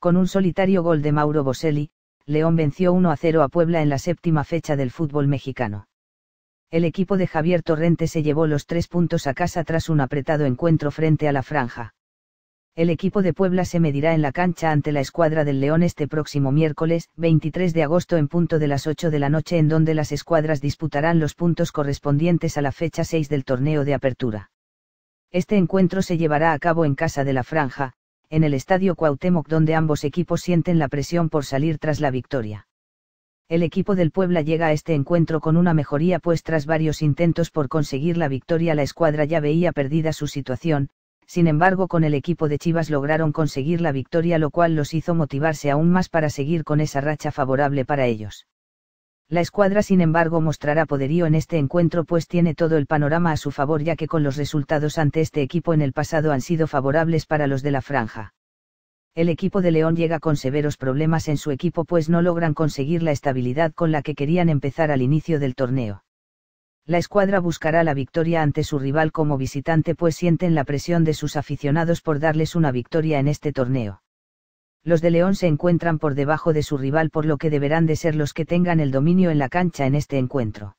Con un solitario gol de Mauro Boselli, León venció 1 a 0 a Puebla en la séptima fecha del fútbol mexicano. El equipo de Javier Torrente se llevó los tres puntos a casa tras un apretado encuentro frente a la franja. El equipo de Puebla se medirá en la cancha ante la escuadra del León este próximo miércoles, 23 de agosto en punto de las 8 de la noche en donde las escuadras disputarán los puntos correspondientes a la fecha 6 del torneo de apertura. Este encuentro se llevará a cabo en Casa de la Franja, en el estadio Cuauhtémoc donde ambos equipos sienten la presión por salir tras la victoria. El equipo del Puebla llega a este encuentro con una mejoría pues tras varios intentos por conseguir la victoria la escuadra ya veía perdida su situación, sin embargo con el equipo de Chivas lograron conseguir la victoria lo cual los hizo motivarse aún más para seguir con esa racha favorable para ellos. La escuadra sin embargo mostrará poderío en este encuentro pues tiene todo el panorama a su favor ya que con los resultados ante este equipo en el pasado han sido favorables para los de la franja. El equipo de León llega con severos problemas en su equipo pues no logran conseguir la estabilidad con la que querían empezar al inicio del torneo. La escuadra buscará la victoria ante su rival como visitante pues sienten la presión de sus aficionados por darles una victoria en este torneo los de León se encuentran por debajo de su rival por lo que deberán de ser los que tengan el dominio en la cancha en este encuentro.